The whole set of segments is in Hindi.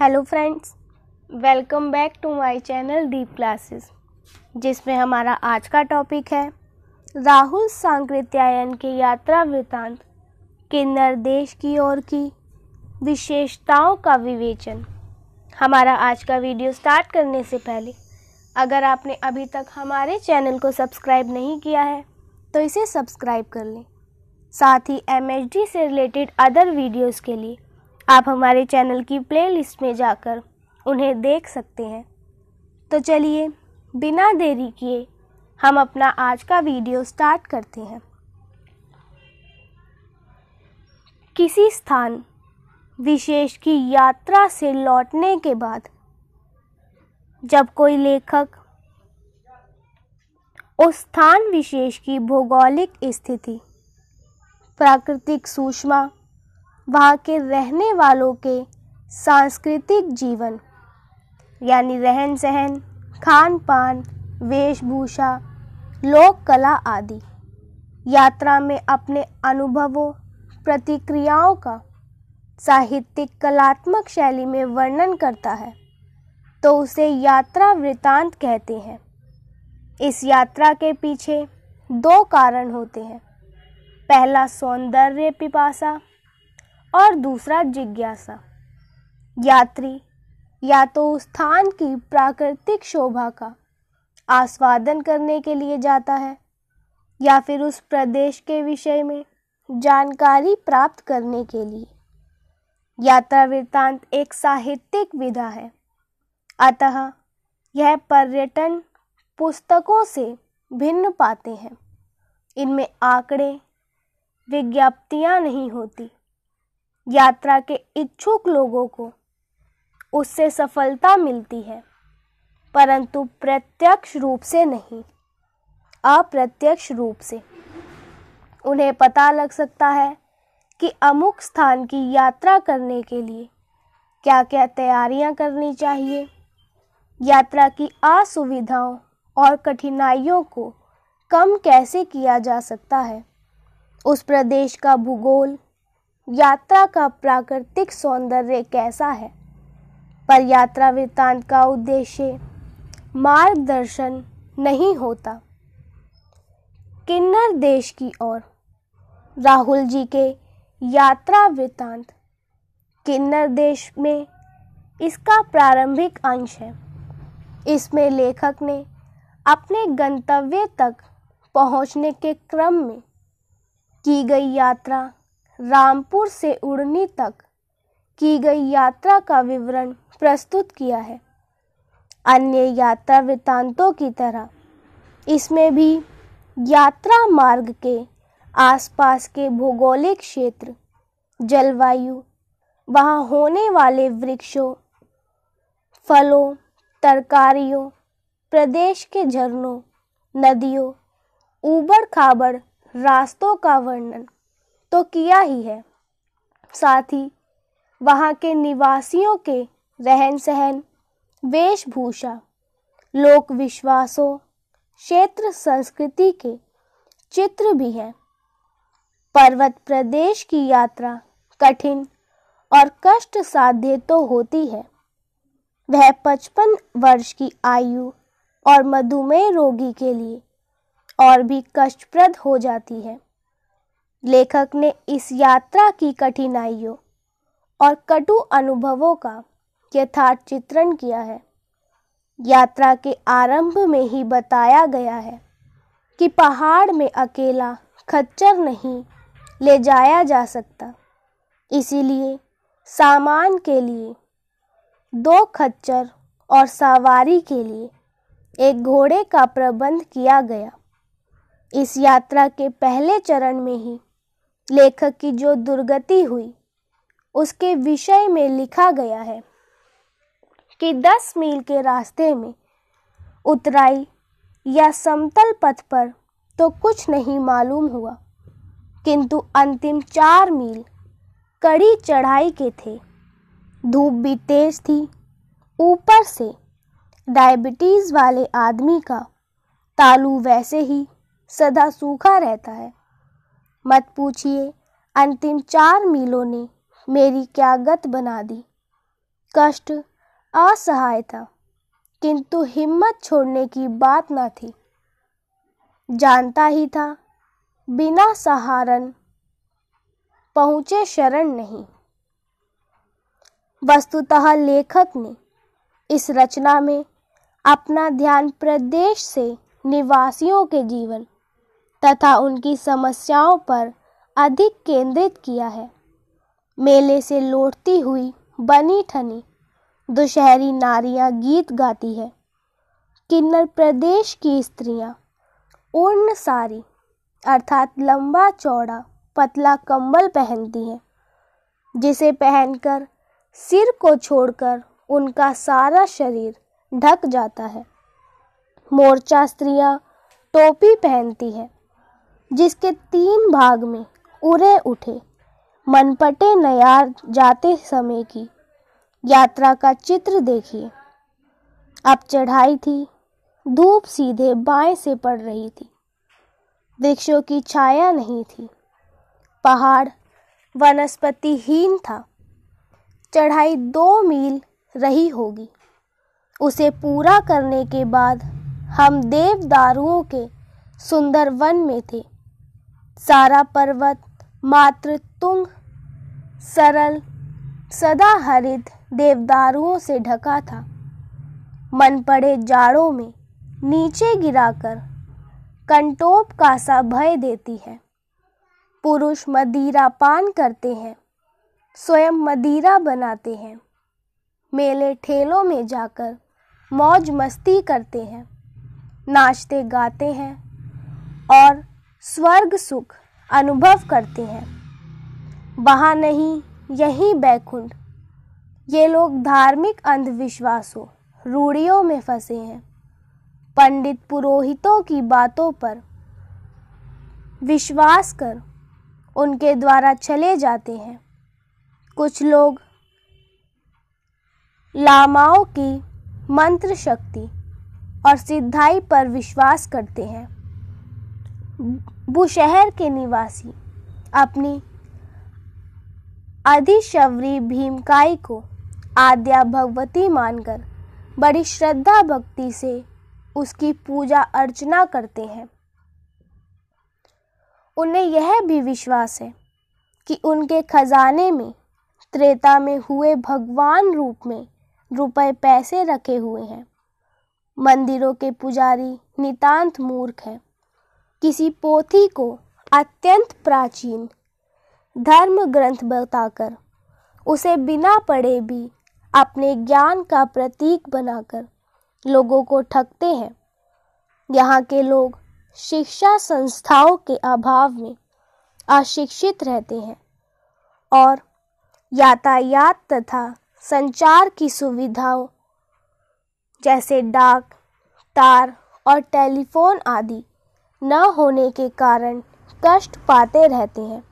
hello friends welcome back to my channel Deep classes जिसमें हमारा आज का टॉपिक है राहुल सांकृत्यायन के यात्रा वृतांत के निर्देश की ओर की विशेषताओं का विवेचन हमारा आज का वीडियो स्टार्ट करने से पहले अगर आपने अभी तक हमारे चैनल को सब्सक्राइब नहीं किया है तो इसे सब्सक्राइब कर लें साथ ही एम से रिलेटेड अदर वीडियोस के लिए आप हमारे चैनल की प्लेलिस्ट में जाकर उन्हें देख सकते हैं तो चलिए बिना देरी किए हम अपना आज का वीडियो स्टार्ट करते हैं किसी स्थान विशेष की यात्रा से लौटने के बाद जब कोई लेखक उस स्थान विशेष की भौगोलिक स्थिति प्राकृतिक सूषमा वहाँ के रहने वालों के सांस्कृतिक जीवन यानी रहन सहन खान पान वेशभूषा लोक कला आदि यात्रा में अपने अनुभवों प्रतिक्रियाओं का साहित्यिक कलात्मक शैली में वर्णन करता है तो उसे यात्रा वृतांत कहते हैं इस यात्रा के पीछे दो कारण होते हैं पहला सौंदर्य पिपासा और दूसरा जिज्ञासा यात्री या तो स्थान की प्राकृतिक शोभा का आस्वादन करने के लिए जाता है या फिर उस प्रदेश के विषय में जानकारी प्राप्त करने के लिए यात्रा वृत्तांत एक साहित्यिक विधा है अतः यह पर्यटन पुस्तकों से भिन्न पाते हैं इनमें आंकड़े विज्ञप्तियां नहीं होती यात्रा के इच्छुक लोगों को उससे सफलता मिलती है परंतु प्रत्यक्ष रूप से नहीं अप्रत्यक्ष रूप से उन्हें पता लग सकता है कि अमुक स्थान की यात्रा करने के लिए क्या क्या तैयारियां करनी चाहिए यात्रा की असुविधाओं और कठिनाइयों को कम कैसे किया जा सकता है उस प्रदेश का भूगोल यात्रा का प्राकृतिक सौंदर्य कैसा है पर यात्रा वृत्तांत का उद्देश्य मार्गदर्शन नहीं होता किन्नर देश की ओर राहुल जी के यात्रा वृत्तांत किन्नर देश में इसका प्रारंभिक अंश है इसमें लेखक ने अपने गंतव्य तक पहुंचने के क्रम में की गई यात्रा रामपुर से उड़नी तक की गई यात्रा का विवरण प्रस्तुत किया है अन्य यात्रा वृत्तांतों की तरह इसमें भी यात्रा मार्ग के आसपास के भौगोलिक क्षेत्र जलवायु वहाँ होने वाले वृक्षों फलों तरकारियों प्रदेश के झरनों नदियों ऊबड़ खाबड़ रास्तों का वर्णन तो किया ही है साथ ही वहाँ के निवासियों के रहन सहन वेशभूषा लोक विश्वासों क्षेत्र संस्कृति के चित्र भी हैं पर्वत प्रदेश की यात्रा कठिन और कष्ट साध्य तो होती है वह पचपन वर्ष की आयु और मधुमेह रोगी के लिए और भी कष्टप्रद हो जाती है लेखक ने इस यात्रा की कठिनाइयों और कटु अनुभवों का यथार्थ चित्रण किया है यात्रा के आरंभ में ही बताया गया है कि पहाड़ में अकेला खच्चर नहीं ले जाया जा सकता इसीलिए सामान के लिए दो खच्चर और सवारी के लिए एक घोड़े का प्रबंध किया गया इस यात्रा के पहले चरण में ही लेखक की जो दुर्गति हुई उसके विषय में लिखा गया है कि दस मील के रास्ते में उतराई या समतल पथ पर तो कुछ नहीं मालूम हुआ किंतु अंतिम चार मील कड़ी चढ़ाई के थे धूप भी तेज थी ऊपर से डायबिटीज़ वाले आदमी का तालू वैसे ही सदा सूखा रहता है मत पूछिए अंतिम चार मीलों ने मेरी क्या गत बना दी कष्ट असहाय था किंतु हिम्मत छोड़ने की बात न थी जानता ही था बिना सहारन पहुंचे शरण नहीं वस्तुतः लेखक ने इस रचना में अपना ध्यान प्रदेश से निवासियों के जीवन तथा उनकी समस्याओं पर अधिक केंद्रित किया है मेले से लौटती हुई बनी ठनी दुशहरी नारियां गीत गाती है किन्नर प्रदेश की स्त्रियां ऊर्ण सारी अर्थात लंबा चौड़ा पतला कंबल पहनती हैं जिसे पहनकर सिर को छोड़कर उनका सारा शरीर ढक जाता है मोर्चा स्त्रियां टोपी पहनती है जिसके तीन भाग में उरे उठे मनपटे नयार जाते समय की यात्रा का चित्र देखिए अब चढ़ाई थी धूप सीधे बाएं से पड़ रही थी वृक्षों की छाया नहीं थी पहाड़ वनस्पतिहीन था चढ़ाई दो मील रही होगी उसे पूरा करने के बाद हम देवदारुओं के सुंदर वन में थे सारा पर्वत मात्र तुंग सरल सदा हरित देवदारुओं से ढका था मन पड़े जाड़ों में नीचे गिराकर कंटोप का सा भय देती है पुरुष मदीरा पान करते हैं स्वयं मदीरा बनाते हैं मेले ठेलों में जाकर मौज मस्ती करते हैं नाचते गाते हैं और स्वर्ग सुख अनुभव करते हैं वहाँ नहीं यहीं बैकुंठ ये लोग धार्मिक अंधविश्वासों रूढ़ियों में फंसे हैं पंडित पुरोहितों की बातों पर विश्वास कर उनके द्वारा चले जाते हैं कुछ लोग लामाओं की मंत्र शक्ति और सिद्धाई पर विश्वास करते हैं बुशहर के निवासी अपनी आदिशवरी भीमकाई को आद्या भगवती मानकर बड़ी श्रद्धा भक्ति से उसकी पूजा अर्चना करते हैं उन्हें यह भी विश्वास है कि उनके खजाने में त्रेता में हुए भगवान रूप में रुपए पैसे रखे हुए हैं मंदिरों के पुजारी नितांत मूर्ख हैं किसी पोथी को अत्यंत प्राचीन धर्म ग्रंथ बताकर उसे बिना पढ़े भी अपने ज्ञान का प्रतीक बनाकर लोगों को ठगते हैं यहाँ के लोग शिक्षा संस्थाओं के अभाव में अशिक्षित रहते हैं और यातायात तथा संचार की सुविधाओं जैसे डाक तार और टेलीफोन आदि न होने के कारण कष्ट पाते रहते हैं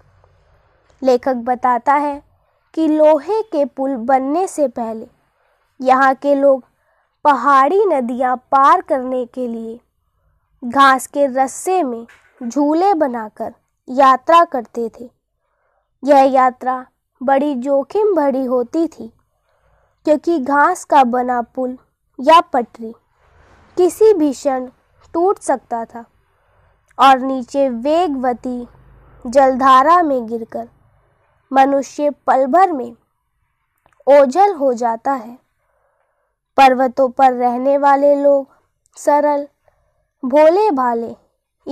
लेखक बताता है कि लोहे के पुल बनने से पहले यहाँ के लोग पहाड़ी नदियाँ पार करने के लिए घास के रस्से में झूले बनाकर यात्रा करते थे यह यात्रा बड़ी जोखिम भरी होती थी क्योंकि घास का बना पुल या पटरी किसी भी क्षण टूट सकता था और नीचे वेगवती जलधारा में गिरकर मनुष्य पल भर में ओझल हो जाता है पर्वतों पर रहने वाले लोग सरल भोले भाले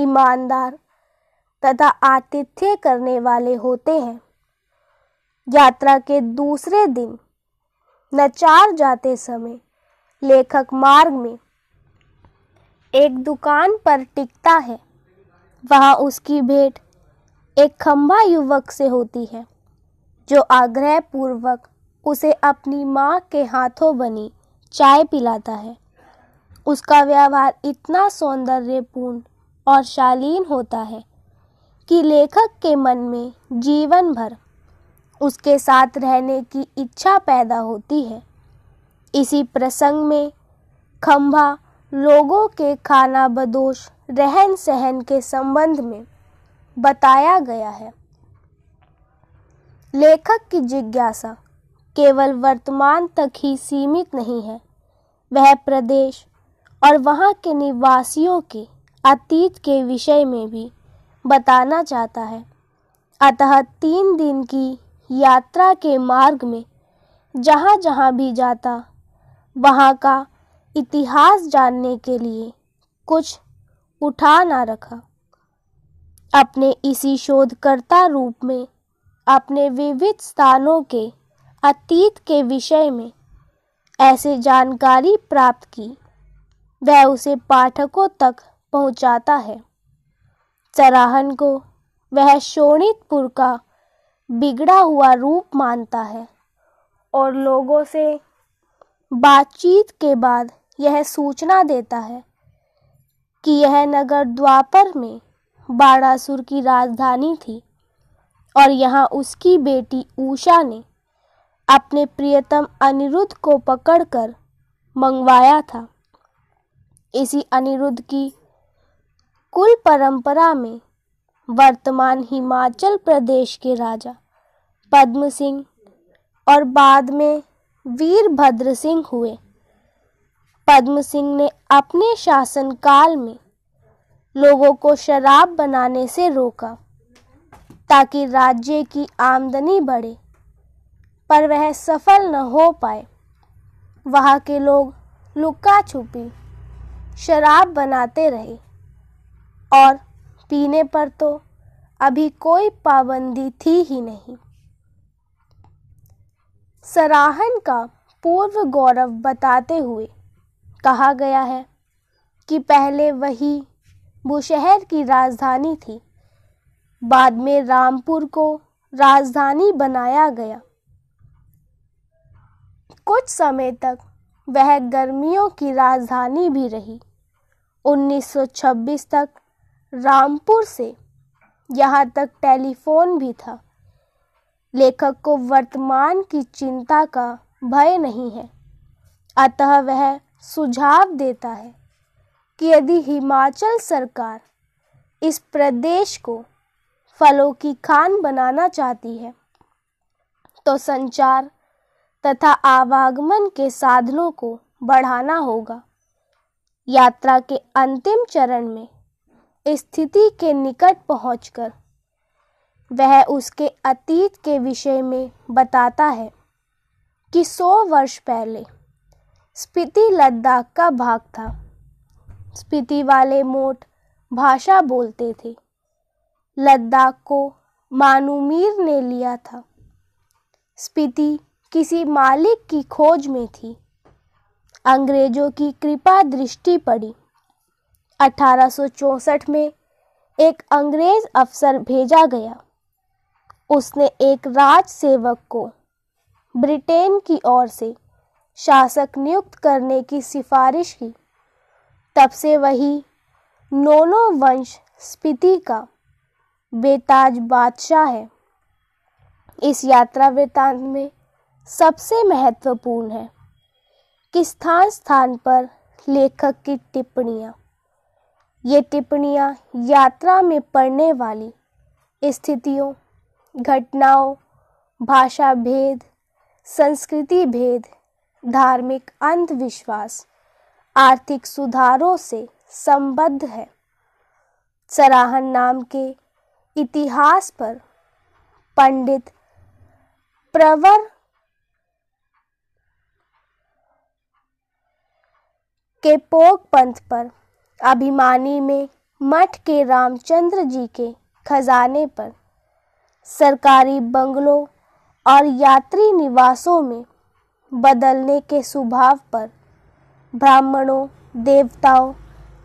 ईमानदार तथा आतिथ्य करने वाले होते हैं यात्रा के दूसरे दिन नचार जाते समय लेखक मार्ग में एक दुकान पर टिकता है वहाँ उसकी भेंट एक खंबा युवक से होती है जो आग्रह पूर्वक उसे अपनी माँ के हाथों बनी चाय पिलाता है उसका व्यवहार इतना सौंदर्यपूर्ण और शालीन होता है कि लेखक के मन में जीवन भर उसके साथ रहने की इच्छा पैदा होती है इसी प्रसंग में खंभा लोगों के खाना बदोश रहन सहन के संबंध में बताया गया है लेखक की जिज्ञासा केवल वर्तमान तक ही सीमित नहीं है वह प्रदेश और वहाँ के निवासियों के अतीत के विषय में भी बताना चाहता है अतः तीन दिन की यात्रा के मार्ग में जहाँ जहाँ भी जाता वहाँ का इतिहास जानने के लिए कुछ उठा ना रखा अपने इसी शोधकर्ता रूप में अपने विविध स्थानों के अतीत के विषय में ऐसे जानकारी प्राप्त की वह उसे पाठकों तक पहुंचाता है चराहन को वह शोणितपुर का बिगड़ा हुआ रूप मानता है और लोगों से बातचीत के बाद यह सूचना देता है कि यह नगर द्वापर में बाणासुर की राजधानी थी और यहाँ उसकी बेटी उषा ने अपने प्रियतम अनिरुद्ध को पकड़कर मंगवाया था इसी अनिरुद्ध की कुल परंपरा में वर्तमान हिमाचल प्रदेश के राजा पद्म सिंह और बाद में वीरभद्र सिंह हुए पद्म सिंह ने अपने शासनकाल में लोगों को शराब बनाने से रोका ताकि राज्य की आमदनी बढ़े पर वह सफल न हो पाए वहाँ के लोग लुका छुपी शराब बनाते रहे और पीने पर तो अभी कोई पाबंदी थी ही नहीं सराहन का पूर्व गौरव बताते हुए कहा गया है कि पहले वही वो शहर की राजधानी थी बाद में रामपुर को राजधानी बनाया गया कुछ समय तक वह गर्मियों की राजधानी भी रही 1926 तक रामपुर से यहाँ तक टेलीफोन भी था लेखक को वर्तमान की चिंता का भय नहीं है अतः वह सुझाव देता है कि यदि हिमाचल सरकार इस प्रदेश को फलों की खान बनाना चाहती है तो संचार तथा आवागमन के साधनों को बढ़ाना होगा यात्रा के अंतिम चरण में स्थिति के निकट पहुंचकर वह उसके अतीत के विषय में बताता है कि सौ वर्ष पहले स्पीति लद्दाख का भाग था स्पीति वाले मोट भाषा बोलते थे लद्दाख को मानुमीर ने लिया था स्पीति किसी मालिक की खोज में थी अंग्रेजों की कृपा दृष्टि पड़ी 1864 में एक अंग्रेज अफसर भेजा गया उसने एक राज सेवक को ब्रिटेन की ओर से शासक नियुक्त करने की सिफारिश की तब से वही नोनो वंश स्पीति का बेताज बादशाह है इस यात्रा वृतांत में सबसे महत्वपूर्ण है कि स्थान स्थान पर लेखक की टिप्पणियाँ ये टिप्पणियाँ यात्रा में पड़ने वाली स्थितियों घटनाओं भाषा भेद संस्कृति भेद धार्मिक अंधविश्वास आर्थिक सुधारों से संबद्ध है सराहन नाम के इतिहास पर पंडित प्रवर के पोग पंथ पर अभिमानी में मठ के रामचंद्र जी के खजाने पर सरकारी बंगलों और यात्री निवासों में बदलने के स्वभाव पर ब्राह्मणों देवताओं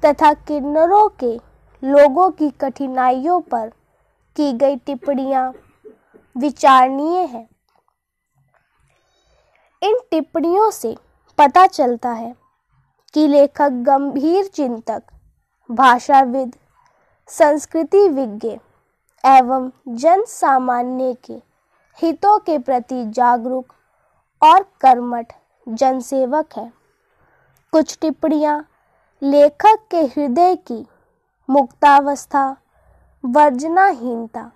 तथा किन्नरों के लोगों की कठिनाइयों पर की गई टिप्पणियां विचारणीय हैं इन टिप्पणियों से पता चलता है कि लेखक गंभीर चिंतक भाषाविद संस्कृति विज्ञ एवं जन सामान्य के हितों के प्रति जागरूक और कर्मठ जनसेवक है कुछ टिप्पणियाँ लेखक के हृदय की मुक्तावस्था वर्जनाहीनता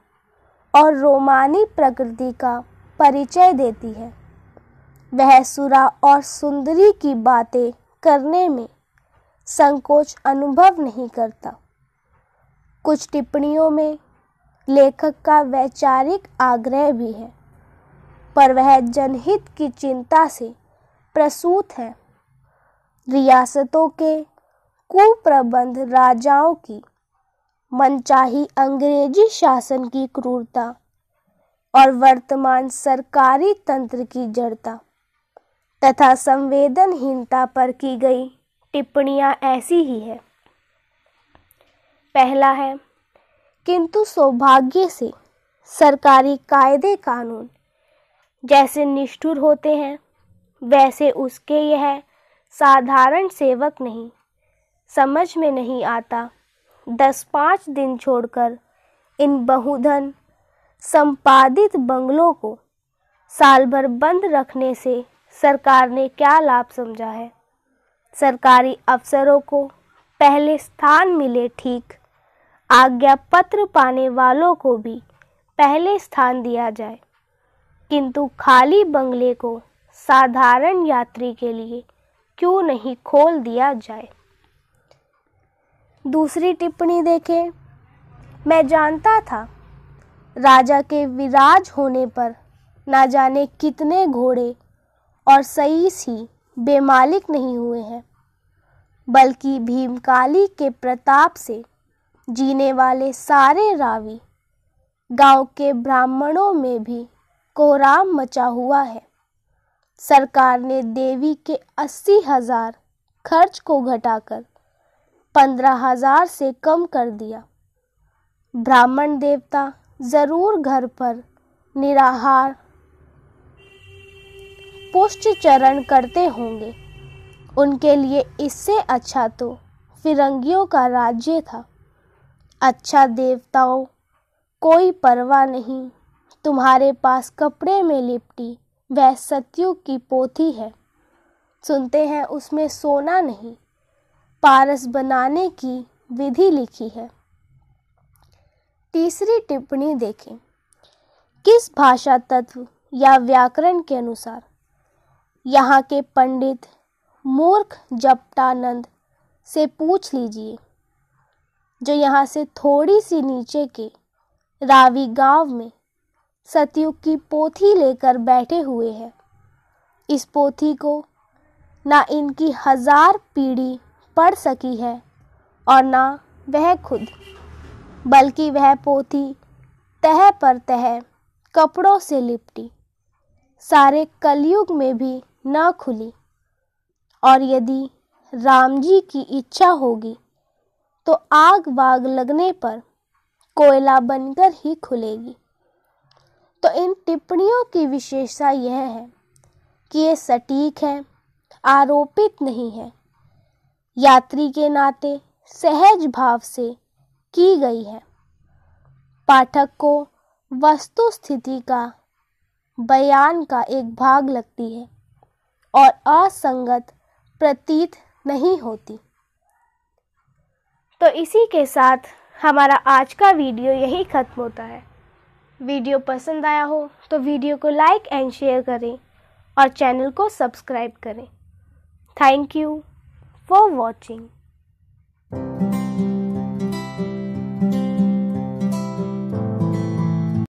और रोमानी प्रकृति का परिचय देती है वह सुरा और सुंदरी की बातें करने में संकोच अनुभव नहीं करता कुछ टिप्पणियों में लेखक का वैचारिक आग्रह भी है पर वह जनहित की चिंता से प्रसूत है रियासतों के कुप्रबंध राजाओं की मनचाही अंग्रेजी शासन की क्रूरता और वर्तमान सरकारी तंत्र की जड़ता तथा संवेदनहीनता पर की गई टिप्पणियां ऐसी ही है पहला है किंतु सौभाग्य से सरकारी कायदे कानून जैसे निष्ठुर होते हैं वैसे उसके यह साधारण सेवक नहीं समझ में नहीं आता दस पाँच दिन छोड़कर इन बहुधन संपादित बंगलों को साल भर बंद रखने से सरकार ने क्या लाभ समझा है सरकारी अफसरों को पहले स्थान मिले ठीक आज्ञा पत्र पाने वालों को भी पहले स्थान दिया जाए किंतु खाली बंगले को साधारण यात्री के लिए क्यों नहीं खोल दिया जाए दूसरी टिप्पणी देखें मैं जानता था राजा के विराज होने पर ना जाने कितने घोड़े और सही सी बेमालिक नहीं हुए हैं बल्कि भीमकाली के प्रताप से जीने वाले सारे रावी गांव के ब्राह्मणों में भी कोहराम मचा हुआ है सरकार ने देवी के अस्सी हजार खर्च को घटाकर पंद्रह हजार से कम कर दिया ब्राह्मण देवता जरूर घर पर निराहार पुष्ट चरण करते होंगे उनके लिए इससे अच्छा तो फिरंगियों का राज्य था अच्छा देवताओं कोई परवाह नहीं तुम्हारे पास कपड़े में लिपटी वह सत्यु की पोथी है सुनते हैं उसमें सोना नहीं पारस बनाने की विधि लिखी है तीसरी टिप्पणी देखें किस भाषा तत्व या व्याकरण के अनुसार यहाँ के पंडित मूर्ख जपटानंद से पूछ लीजिए जो यहाँ से थोड़ी सी नीचे के रावी गांव में सतयुग की पोथी लेकर बैठे हुए हैं इस पोथी को ना इनकी हजार पीढ़ी पढ़ सकी है और ना वह खुद बल्कि वह पोथी तह पर तह कपड़ों से लिपटी सारे कलयुग में भी न खुली और यदि राम जी की इच्छा होगी तो आग वाग लगने पर कोयला बनकर ही खुलेगी तो इन टिप्पणियों की विशेषता यह है कि ये सटीक है आरोपित नहीं है यात्री के नाते सहज भाव से की गई है पाठक को वस्तु स्थिति का बयान का एक भाग लगती है और असंगत प्रतीत नहीं होती तो इसी के साथ हमारा आज का वीडियो यही ख़त्म होता है वीडियो पसंद आया हो तो वीडियो को लाइक एंड शेयर करें और चैनल को सब्सक्राइब करें थैंक यू फॉर वॉचिंग